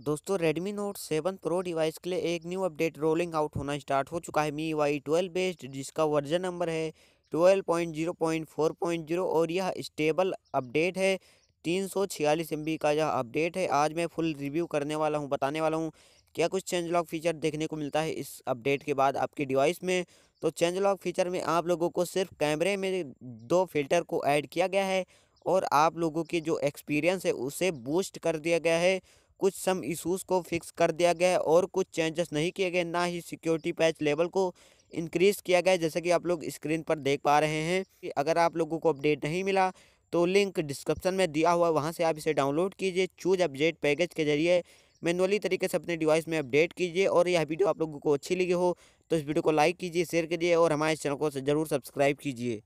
दोस्तों Redmi Note 7 Pro device के लिए एक न्यू अपडेट रोलिंग आउट होना स्टार्ट हो चुका है मी वाई ट्वेल्व बेस्ड जिसका वर्जन नंबर है 12.0.4.0 और यह स्टेबल अपडेट है तीन सौ छियालीस एम का यह अपडेट है आज मैं फुल रिव्यू करने वाला हूँ बताने वाला हूँ क्या कुछ चेंज लॉक फीचर देखने को मिलता है इस अपडेट के बाद आपके डिवाइस में तो चेंज लॉक फीचर में आप लोगों को सिर्फ कैमरे में दो फिल्टर को ऐड किया गया है और आप लोगों की जो एक्सपीरियंस है उसे बूस्ट कर दिया गया है कुछ सम इशूज़ को फिक्स कर दिया गया है और कुछ चेंजेस नहीं किए गए ना ही सिक्योरिटी पैच लेवल को इंक्रीज़ किया गया है जैसे कि आप लोग स्क्रीन पर देख पा रहे हैं कि अगर आप लोगों को अपडेट नहीं मिला तो लिंक डिस्क्रिप्शन में दिया हुआ है वहाँ से आप इसे डाउनलोड कीजिए चूज अपडेट पैकेज के जरिए मैनुअली तरीके से अपने डिवाइस में अपडेट कीजिए और यह वीडियो आप लोगों को अच्छी लगी हो तो इस वीडियो को लाइक कीजिए शेयर कीजिए और हमारे चैनल को जरूर सब्सक्राइब कीजिए